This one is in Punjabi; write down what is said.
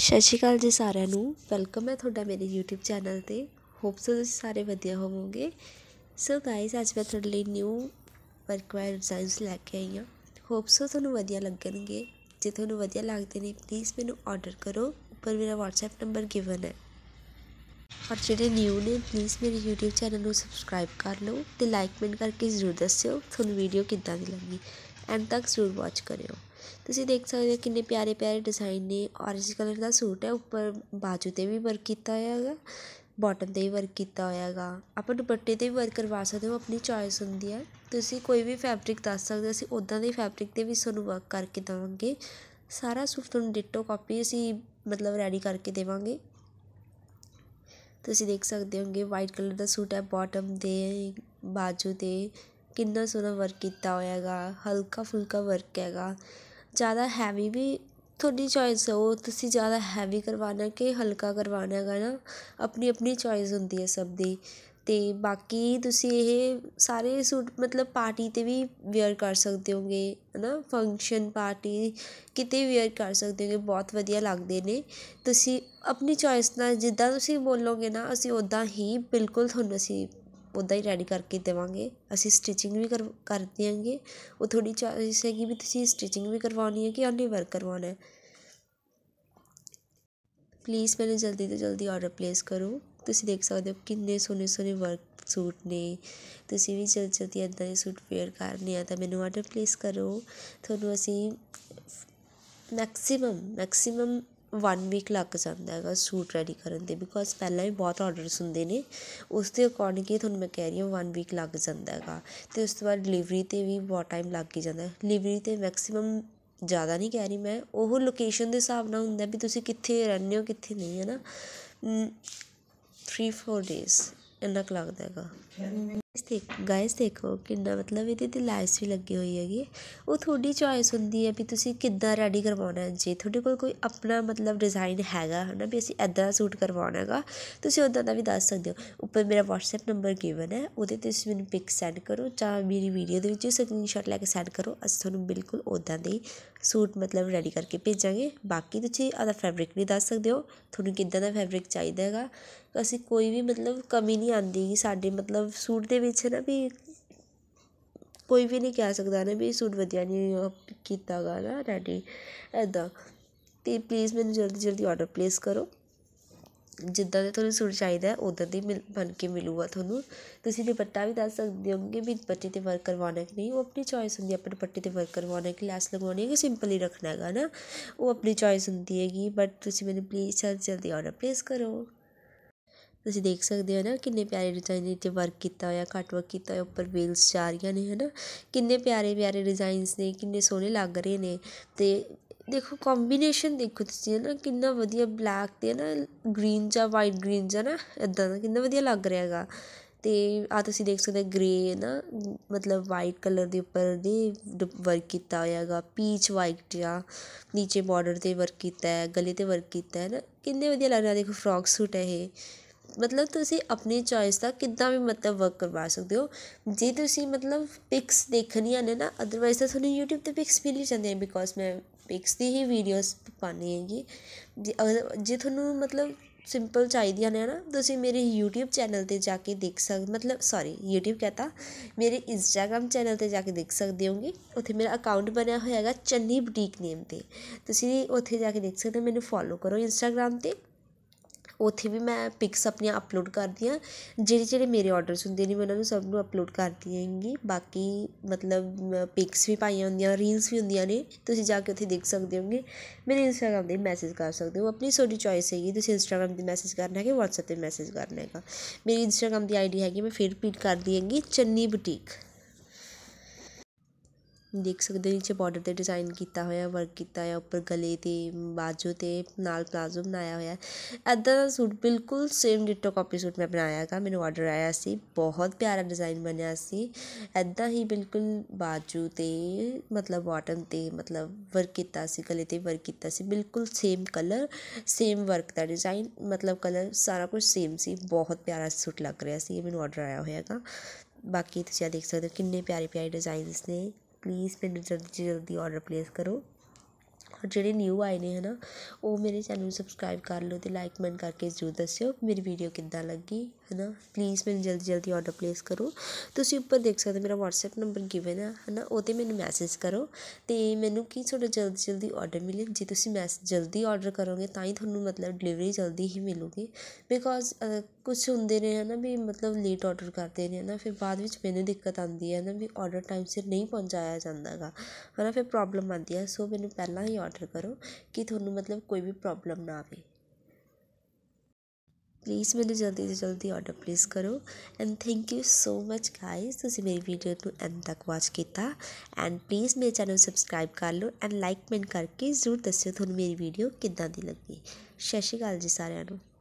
ਸਤਿ ਸ਼੍ਰੀ ਅਕਾਲ ਜੀ ਸਾਰਿਆਂ ਨੂੰ ਵੈਲਕਮ ਹੈ ਤੁਹਾਡਾ ਮੇਰੇ YouTube ਚੈਨਲ ਤੇ ਹੋਪ ਸੋ ਤੁਸੀਂ ਸਾਰੇ ਵਧੀਆ ਹੋਵੋਗੇ ਸੋ ਗਾਇਸ ਅੱਜ ਮੈਂ ਤੁਹਾਡੇ ਲਈ ਨਿਊ ਵਰਕਵੇਅਰ ਡਿਜ਼ਾਈਨਸ ਲੈ ਕੇ ਆਈ ਹਾਂ ਹੋਪ ਸੋ ਤੁਹਾਨੂੰ ਵਧੀਆ ਲੱਗਣਗੇ ਜੇ ਤੁਹਾਨੂੰ ਵਧੀਆ ਲੱਗਦੇ ਨੇ ਪਲੀਜ਼ ਮੈਨੂੰ ਆਰਡਰ ਕਰੋ ਉੱਪਰ ਮੇਰਾ WhatsApp ਨੰਬਰ ਗਿਵਨ ਹੈ ਔਰ ਜਿਹੜੇ ਨਿਊ ਨੇ ਪਲੀਜ਼ ਮੇਰੇ YouTube ਚੈਨਲ ਨੂੰ ਸਬਸਕ੍ਰਾਈਬ ਕਰ ਲਓ ਤੇ ਲਾਈਕ ਮੈਂਟ ਕਰਕੇ ਜ਼ਰੂਰ ਦੱਸਿਓ ਤੁਹਾਨੂੰ ਵੀਡੀਓ ਕਿੱਦਾਂ ਦੀ ਲੱਗੀ ਐਂਡ ਤੱਕ ਜ਼ਰੂਰ ਵਾਚ ਕਰਿਓ ਤੁਸੀਂ ਦੇਖ ਸਕਦੇ ਹੋ ਕਿੰਨੇ ਪਿਆਰੇ ਪਿਆਰੇ ਡਿਜ਼ਾਈਨ ਨੇ ਔਰੇਂਜ ਕਲਰ ਦਾ ਸੂਟ ਹੈ ਉੱਪਰ ਬਾਜੂ ਤੇ ਵੀ ਵਰਕ ਕੀਤਾ ਹੋਇਆ ਹੈਗਾ ਬਾਟਮ ਤੇ ਵੀ ਵਰਕ ਕੀਤਾ ਹੋਇਆ ਹੈਗਾ ਆਪਾਂ ਦੁਪੱਟੇ ਤੇ ਵੀ ਵਰਕ ਕਰਵਾ ਸਕਦੇ ਹੋ ਆਪਣੀ ਚੋਇਸ ਹੁੰਦੀ ਹੈ ਤੁਸੀਂ ਕੋਈ ਵੀ ਫੈਬਰਿਕ ਦੱਸ ਸਕਦੇ ਹੋ ਅਸੀਂ ਉਦਾਂ ਦੇ ਫੈਬਰਿਕ ਤੇ ਵੀ ਤੁਹਾਨੂੰ ਵਰਕ ਕਰਕੇ ਦਵਾਂਗੇ ਸਾਰਾ ਸੂਟ ਤੁਹਾਨੂੰ ਡਿਟੋ ਕਾਪੀ ਅਸੀਂ ਮਤਲਬ ਰੈਡੀ ਕਰਕੇ ਦੇਵਾਂਗੇ ਤੁਸੀਂ ਦੇਖ ਸਕਦੇ ਹੋਗੇ ਵਾਈਟ ਕਲਰ ਦਾ ਸੂਟ ਹੈ ਬਾਟਮ ਤੇ ਬਾਜੂ ਤੇ ਕਿੰਨਾ ਸੋਹਣਾ ਵਰਕ ਕੀਤਾ ਹੋਇਆ ਹੈਗਾ ਹਲਕਾ ਫੁਲਕਾ ਵਰਕ ਹੈਗਾ ਜ਼ਿਆਦਾ ਹੈਵੀ ਵੀ ਤੁਹਾਡੀ ਚੋਇਸ ਹੈ ਉਹ ਤੁਸੀਂ ਜ਼ਿਆਦਾ ਹੈਵੀ ਕਰਵਾਉਣਾ ਕਿ ਹਲਕਾ ਕਰਵਾਉਣਾ ਹੈਗਾ ਨਾ ਆਪਣੀ ਆਪਣੀ ਚੋਇਸ ਹੁੰਦੀ ਹੈ ਸਭ ਦੀ ਤੇ ਬਾਕੀ ਤੁਸੀਂ ਇਹ ਸਾਰੇ ਸੂਟ ਮਤਲਬ ਪਾਰਟੀ 'ਤੇ ਵੀ ਵੇਅਰ ਕਰ ਸਕਦੇ ਹੋਗੇ ਹਨਾ ਫੰਕਸ਼ਨ ਪਾਰਟੀ ਕਿਤੇ ਵੇਅਰ ਕਰ ਸਕਦੇ ਹੋਗੇ ਬਹੁਤ ਵਧੀਆ ਲੱਗਦੇ ਨੇ ਤੁਸੀਂ ਆਪਣੀ ਚੋਇਸ ਨਾਲ ਜਿੱਦਾਂ ਤੁਸੀਂ ਬੋਲੋਗੇ ਨਾ ਅਸੀਂ ਉਦਾਂ ਹੀ ਬਿਲਕੁਲ ਤੁਹਾਨੂੰ ਅਸੀਂ ਉਦਾਂ ਹੀ ਰੈਡੀ ਕਰਕੇ ਦੇਵਾਂਗੇ ਅਸੀਂ ਸਟਿਚਿੰਗ ਵੀ ਕਰ ਕਰ ਦਿਆਂਗੇ ਉਹ ਥੋੜੀ ਚੋਇਸ ਹੈਗੀ ਵੀ ਤੁਸੀਂ ਸਟਿਚਿੰਗ ਵੀ ਕਰਵਾਉਣੀ ਹੈ ਕਿ ਓਨਲੀ ਵਰਕ ਕਰਵਾਉਣਾ ਹੈ ਪਲੀਜ਼ ਮੈਨੂੰ ਜਲਦੀ ਤੋਂ ਜਲਦੀ ਆਰਡਰ ਪਲੇਸ ਕਰੋ ਤੁਸੀਂ ਦੇਖ ਸਕਦੇ ਹੋ ਕਿੰਨੇ ਸੋਹਣੇ ਸੋਹਣੇ ਵਰਕ ਸੂਟ ਨੇ ਤੁਸੀਂ ਵੀ ਜਲਦੀ ਜਲਦੀ ਇਦਾਂ ਦੇ ਸੂਟ ਫੇਅਰ ਕਰਨੇ ਆ ਤਾਂ ਮੈਨੂੰ ਆਰਡਰ ਪਲੇਸ ਕਰੋ ਤੁਹਾਨੂੰ ਅਸੀਂ ਮੈਕਸਿਮਮ ਮੈਕਸਿਮਮ ਵਨ ਵੀਕ ਲੱਗ ਜਾਂਦਾ ਹੈਗਾ ਸੂਟ ਰੈਡੀ ਕਰਨ 'ਤੇ ਬਿਕੋਜ਼ ਪਹਿਲਾਂ ਹੀ ਬਹੁਤ ਆਰਡਰਸ ਹੁੰਦੇ ਨੇ ਉਸ ਦੇ ਅਕੋਰਡਿੰਗ ਹੀ ਤੁਹਾਨੂੰ ਮੈਂ ਕਹਿ ਰਹੀ ਹਾਂ ਵਨ ਵੀਕ ਲੱਗ ਜਾਂਦਾ ਹੈਗਾ ਤੇ ਉਸ ਤੋਂ ਬਾਅਦ ਡਿਲੀਵਰੀ 'ਤੇ ਵੀ ਬਹੁਤ ਟਾਈਮ ਲੱਗ ਹੀ ਜਾਂਦਾ ਡਿਲੀਵਰੀ 'ਤੇ ਮੈਕਸੀਮਮ ਜ਼ਿਆਦਾ ਨਹੀਂ ਕਹਿ ਰਹੀ ਮੈਂ ਉਹ ਲੋਕੇਸ਼ਨ ਦੇ ਹਿਸਾਬ ਨਾਲ ਹੁੰਦਾ ਵੀ ਤੁਸੀਂ ਕਿੱਥੇ ਰਹਿੰਦੇ ਹੋ ਕਿੱਥੇ ਨਹੀਂ ਹੈ ਨਾ 3 4 ਡੇਸ ਇੰਨਾ ਕੁ ਲੱਗਦਾ ਹੈਗਾ ਗਾਇਸ ਦੇਖੋ ਕਿੰਨਾ ਮਤਲਬ ਇਹਦੇ ਤੇ ਲਾਈਟਸ ਵੀ ਲੱਗੀ ਹੋਈ ਹੈਗੀ ਉਹ ਤੁਹਾਡੀ ਚੋਇਸ ਹੁੰਦੀ ਹੈ ਵੀ ਤੁਸੀਂ ਕਿੱਦਾਂ ਰੈਡੀ ਕਰਵਾਉਣਾ ਹੈ ਜੇ ਤੁਹਾਡੇ ਕੋਲ ਕੋਈ ਆਪਣਾ ਮਤਲਬ ਡਿਜ਼ਾਈਨ ਹੈਗਾ ਹਨਾ ਵੀ ਅਸੀਂ ਐਦਾਂ ਸੂਟ ਕਰਵਾਉਣਾ ਹੈਗਾ ਤੁਸੀਂ ਉਦਾਂ ਦਾ ਵੀ ਦੱਸ ਸਕਦੇ ਹੋ ਉੱਪਰ ਮੇਰਾ WhatsApp ਨੰਬਰ ਗਿਵਨ ਹੈ ਉਹਦੇ ਤੇ ਤੁਸੀਂ ਮੈਨੂੰ ਪਿਕ ਸੈਂਡ ਕਰੋ ਜਾਂ ਮੇਰੀ ਵੀਡੀਓ ਦੇ ਵਿੱਚ ਸਕਰੀਨਸ਼ਾਟ ਲੈ ਕੇ ਸੈਂਡ ਕਰੋ ਅਸੀਂ ਤੁਹਾਨੂੰ ਬਿਲਕੁਲ ਉਦਾਂ ਦੇ ਸੂਟ ਮਤਲਬ ਰੈਡੀ ਕਰਕੇ ਭੇਜਾਂਗੇ ਬਾਕੀ ਤੁਸੀਂ ਆਦਾ ਫੈਬਰਿਕ ਵੀ ਦੱਸ ਸਕਦੇ ਹੋ ਤੁਹਾਨੂੰ ਕਿੱਦਾਂ ਦਾ ਫੈਬਰਿਕ ਚਾਹੀਦਾ ਹੈਗਾ ਅਸੀਂ ਕੋਈ ਵੀ ਮਤਲਬ ਕਮੀ ਨਹੀਂ ਆਂਦੀ ਸਾਡੇ ਮਤਲਬ ਸੂਟ ਦੇ ਵਿੱਚ ਨਾ ਵੀ ਕੋਈ ਵੀ ਨਹੀਂ ਕਹਿ ਸਕਦਾ ਨਾ ਵੀ ਸੂਟ ਵਧੀਆ ਨਹੀਂ ਕੀਤਾ ਗਾ ਨਾ ਰੈਡੀ ਐਦਾਂ ਤੇ ਪਲੀਜ਼ ਮੈਨੂੰ ਜਲਦੀ ਜਲਦੀ ਆਰਡਰ ਪਲੇਸ ਕਰੋ ਜਿੱਦਾਂ ਦੇ ਤੁਹਾਨੂੰ ਸੂਟ ਚਾਹੀਦਾ ਹੈ ਉਦੋਂ ਮਿਲ ਬਣ ਕੇ ਮਿਲੂਗਾ ਤੁਹਾਨੂੰ ਤੁਸੀਂ ਦੁਪੱਟਾ ਵੀ ਦੱਸ ਸਕਦੇ ਹੋਗੇ ਵੀ ਦੁਪੱਟੇ ਤੇ ਵਰਕ ਕਰਵਾਉਣਾ ਕਿ ਨਹੀਂ ਉਹ ਆਪਣੀ ਚੋਇਸ ਹੁੰਦੀ ਹੈ ਆਪਣੇ ਦੁਪੱਟੇ ਤੇ ਵਰਕ ਕਰਵਾਉਣਾ ਕਿ ਲੈਸ ਲਗਵਾਉਣੀ ਹੈ ਕਿ ਸਿੰਪਲ ਹੀ ਰੱਖਣਾ ਹੈਗਾ ਨਾ ਉਹ ਆਪਣੀ ਚੋਇਸ ਹੁੰਦੀ ਹੈਗੀ ਬਟ ਤੁਸੀਂ ਮੈਨੂੰ ਪਲੀਜ਼ ਜਲਦੀ ਜਲਦੀ ਆਰਡਰ ਪਲੇਸ ਕਰੋ ਤੁਸੀਂ ਦੇਖ ਸਕਦੇ ਹੋ ਨਾ ਕਿੰਨੇ ਪਿਆਰੇ ਡਿਜ਼ਾਈਨ ਤੇ ਵਰਕ ਕੀਤਾ ਹੋਇਆ ਕੱਟ ਵਰਕ ਕੀਤਾ ਹੋਇਆ ਉੱਪਰ ਵੇਲਸ ਜਾ ਰਹੀਆਂ ਨੇ ਹਨਾ ਕਿੰਨੇ ਪਿਆਰੇ ਪਿਆਰੇ ਡਿਜ਼ਾਈਨਸ ਨੇ ਕਿੰਨੇ ਸੋਹਣੇ ਲੱਗ ਰਹੇ ਨੇ ਤੇ ਦੇਖੋ ਕੰਬੀਨੇਸ਼ਨ ਦੇਖੋ ਤੁਸੀਂ ਨਾ ਕਿੰਨਾ ਵਧੀਆ ਬਲੈਕ ਤੇ ਨਾ ਗ੍ਰੀਨ ਜਾਂ ਵਾਈਟ ਗ੍ਰੀਨ ਜਾਂ ਨਾ ਇਦਾਂ ਦਾ ਕਿੰਨਾ ਵਧੀਆ ਲੱਗ ਰਿਹਾ ਹੈਗਾ ਤੇ ਆ ਤੁਸੀਂ ਦੇਖ ਸਕਦੇ ਗ੍ਰੇ ਨਾ ਮਤਲਬ ਵਾਈਟ ਕਲਰ ਦੇ ਉੱਪਰ ਦੇ ਵਰਕ ਕੀਤਾ ਹੋਇਆ ਹੈਗਾ ਪੀਚ ਵਾਈਟ ਆ ਨੀਚੇ ਬਾਰਡਰ ਤੇ ਵਰਕ ਕੀਤਾ ਹੈ ਗਲੇ ਤੇ ਵਰਕ ਕੀਤਾ ਹੈ ਨਾ ਕਿੰਨੇ ਵਧੀਆ ਲੱਗ ਰਿਹਾ ਦੇਖੋ ਫਰੌਕ ਸੂਟ ਹੈ ਇਹ ਮਤਲਬ ਤੁਸੀਂ ਆਪਣੀ ਚੋਇਸ ਦਾ ਕਿੱਦਾਂ ਵੀ ਮਤਲਬ ਵਰਕ ਕਰਵਾ ਸਕਦੇ ਹੋ ਜੇ ਤੁਸੀਂ ਮਤਲਬ ਪਿਕਸ ਦੇਖਣੀਆਂ ਨੇ ਨਾ ਅਦਰਵਾਈਜ਼ ਤਾਂ ਤੁਹਾਨੂੰ YouTube ਤੇ ਪਿਕਸ ਮਿਲ ਹੀ ਜਾਂਦੇ ਨੇ ਬਿਕੋਜ਼ ਮੈਂ ਪਿਕਸ ਦੀ ਹੀ ਵੀਡੀਓਜ਼ ਪਾਣੀ ਹੈਗੀ ਜੇ ਤੁਹਾਨੂੰ ਮਤਲਬ ਸਿੰਪਲ ਚਾਹੀਦੀਆਂ ਨੇ ਨਾ ਤੁਸੀਂ ਮੇਰੇ YouTube ਚੈਨਲ ਤੇ ਜਾ ਕੇ ਦੇਖ ਸਕਦੇ ਮਤਲਬ ਸੌਰੀ YouTube ਕਹਤਾ ਮੇਰੇ Instagram ਚੈਨਲ ਤੇ ਜਾ ਕੇ ਦੇਖ ਸਕਦੇ ਹੋਗੇ ਉੱਥੇ ਮੇਰਾ ਅਕਾਊਂਟ ਬਣਿਆ ਹੋਇਆ ਹੈਗਾ ਚੰਨੀ ਬੁਟੀਕ ਨੇਮ ਤੇ ਤੁਸੀਂ ਉੱਥੇ ਜਾ ਕੇ ਦੇਖ ਸਕਦੇ ਮੈਨੂੰ ਫੋਲੋ ਕਰੋ Instagram ਤੇ ਉੱਥੇ ਵੀ ਮੈਂ ਪਿਕਸ ਆਪਣੀਆਂ ਅਪਲੋਡ ਕਰਦੀ ਆ ਜਿਹੜੇ ਜਿਹੜੇ ਮੇਰੇ ਆਰਡਰਸ ਹੁੰਦੇ ਨੇ ਮੈਂ ਉਹਨਾਂ ਨੂੰ ਸਭ ਨੂੰ ਅਪਲੋਡ ਕਰਦੀ ਆਂਗੀ ਬਾਕੀ ਮਤਲਬ ਪਿਕਸ ਵੀ ਪਾਈਆਂ ਹੁੰਦੀਆਂ ਰੀਲਸ ਵੀ ਹੁੰਦੀਆਂ ਨੇ ਤੁਸੀਂ ਜਾ ਕੇ ਉੱਥੇ ਦੇਖ ਸਕਦੇ ਹੋਗੇ ਮੇਰੇ ਇੰਸਟਾਗ੍ਰam 'ਤੇ ਮੈਸੇਜ ਕਰ ਸਕਦੇ ਹੋ ਆਪਣੀ ਸੋਡੀ ਚੋਇਸ ਹੈਗੀ ਤੁਸੀਂ ਇੰਸਟਾਗ੍ਰam 'ਤੇ ਮੈਸੇਜ ਕਰਨਾ ਹੈ ਕਿ WhatsApp 'ਤੇ ਮੈਸੇਜ ਕਰਨਾ ਹੈਗਾ ਮੇਰੀ ਇੰਸਟਾਗ੍ਰam ਦੀ ਆਈਡੀ ਹੈਗੀ ਮੈਂ ਫਿਰ ਰਿਪੀਟ ਕਰਦੀ ਆਂਗੀ ਚੰਨੀ ਬੁਟੀਕ ਦੇਖ ਸਕਦੇ ਹੋ ਨੀਚੇ ਬਾਰਡਰ ਤੇ ਡਿਜ਼ਾਈਨ ਕੀਤਾ ਹੋਇਆ ਵਰਕ ਕੀਤਾ ਹੋਇਆ ਉੱਪਰ ਗਲੇ ਤੇ ਬਾਜੂ ਤੇ ਨਾਲ ਪਲਾਜ਼ੋ ਬਣਾਇਆ ਹੋਇਆ ਐਦਾਂ ਦਾ ਸੂਟ ਬਿਲਕੁਲ ਸੇਮ ਡਿਟੋ ਕਾਪੀ ਸੂਟ ਮੈਂ ਹੈਗਾ ਮੈਨੂੰ ਆਰਡਰ ਆਇਆ ਸੀ ਬਹੁਤ ਪਿਆਰਾ ਡਿਜ਼ਾਈਨ ਬਣਿਆ ਸੀ ਐਦਾਂ ਹੀ ਬਿਲਕੁਲ ਬਾਜੂ ਤੇ ਮਤਲਬ ਬਾਟਮ ਤੇ ਮਤਲਬ ਵਰਕ ਕੀਤਾ ਸੀ ਗਲੇ ਤੇ ਵਰਕ ਕੀਤਾ ਸੀ ਬਿਲਕੁਲ ਸੇਮ ਕਲਰ ਸੇਮ ਵਰਕ ਦਾ ਡਿਜ਼ਾਈਨ ਮਤਲਬ ਕਲਰ ਸਾਰਾ ਕੁਝ ਸੇਮ ਸੀ ਬਹੁਤ ਪਿਆਰਾ ਸੂਟ ਲੱਗ ਰਿਹਾ ਸੀ ਇਹ ਮੈਨੂੰ ਆਰਡਰ ਆਇਆ ਹੋਇਆਗਾ ਬਾਕੀ ਤੁਸੀਂ ਆ ਦੇਖ ਸਕਦੇ ਹੋ ਕਿੰਨੇ ਪਿਆਰੇ ਪਿਆਰੇ ਡਿਜ਼ਾਈਨਸ ਨੇ ਪਲੀਜ਼ ਮੈਨੂੰ ਜਲਦੀ ਤੋਂ ਜਲਦੀ ਔਡਰ ਪਲੇਸ ਕਰੋ ਔਰ ਜਿਹੜੇ ਨਿਊ ਆਏ ਨੇ ਹਨਾ ਉਹ ਮੇਰੇ ਚੈਨਲ ਨੂੰ ਸਬਸਕ੍ਰਾਈਬ ਕਰ ਲਓ ਤੇ ਲਾਈਕ ਕਮੈਂਟ ਕਰਕੇ ਜ਼ਰੂਰ ਦੱਸਿਓ ਮੇਰੀ ਵੀਡੀਓ ਕਿੱਦਾਂ ਲੱਗੀ ਹਨਾ ਪਲੀਜ਼ ਮੈਨੂੰ ਜਲਦੀ ਜਲਦੀ ਆਰਡਰ ਪਲੇਸ ਕਰੋ ਤੁਸੀਂ ਉੱਪਰ ਦੇਖ ਸਕਦੇ ਮੇਰਾ WhatsApp ਨੰਬਰ ਗਿਵਨ ਆ ਹੈ ਹਨਾ ਉਹ 'ਤੇ ਮੈਨੂੰ ਮੈਸੇਜ ਕਰੋ ਤੇ ਮੈਨੂੰ ਕੀ ਤੁਹਾਡਾ ਜਲਦੀ ਜਲਦੀ ਆਰਡਰ ਮਿਲੇ ਜੇ ਤੁਸੀਂ ਮੈਸੇਜ ਜਲਦੀ ਆਰਡਰ ਕਰੋਗੇ ਤਾਂ ਹੀ ਤੁਹਾਨੂੰ ਮਤਲਬ ਡਿਲੀਵਰੀ ਜਲਦੀ ਹੀ ਮਿਲੂਗੀ ਬਿਕੋਜ਼ ਕੁਝ ਹੁੰਦੇ ਨੇ ਹਨਾ ਵੀ ਮਤਲਬ ਲੇਟ ਆਰਡਰ ਕਰਦੇ ਨੇ ਹਨਾ ਫਿਰ ਬਾਅਦ ਵਿੱਚ ਮੈਨੂੰ ਦਿੱਕਤ ਆਉਂਦੀ ਹੈ ਨਾ ਵੀ ਆਰਡਰ ਟਾਈਮ ਸਿਰ ਨਹੀਂ ਪਹੁੰਚਾਇਆ ਜਾਂਦਾਗਾ ਹਨਾ ਫਿਰ ਪ੍ਰੋਬਲਮ ਆਉਂਦੀ ਹੈ ਸੋ ਮੈਨੂੰ ਪਹਿਲਾਂ ਹੀ ਆਰਡਰ ਕਰੋ ਕਿ ਤੁਹਾਨੂੰ ਮਤਲਬ ਕੋਈ ਵੀ ਪ੍ਰੋਬਲਮ ਨਾ ਆਵੇ ਪਲੀਜ਼ ਮੈਨੂੰ ਜਲਦੀ ਤੋਂ ਜਲਦੀ ਆਰਡਰ ਪਲੇਸ ਕਰੋ and thank you so much guys ਤੁਸੀਂ ਮੇਰੀ ਵੀਡੀਓ ਨੂੰ ਐਂਡ ਤੱਕ ਵਾਚ ਕੀਤਾ ਐਂਡ ਪਲੀਜ਼ ਮੇਰੇ ਚੈਨਲ ਸਬਸਕ੍ਰਾਈਬ ਕਰ ਲਓ ਐਂਡ ਲਾਈਕ ਮੈਨ ਕਰਕੇ ਜ਼ਰੂਰ ਦੱਸਿਓ ਤੁਹਾਨੂੰ ਮੇਰੀ ਵੀਡੀਓ ਕਿੱਦਾਂ ਦੀ ਲੱਗੀ ਸ਼ਸ਼ੀ ਗਾਲ ਜੀ ਸਾਰਿਆਂ ਨੂੰ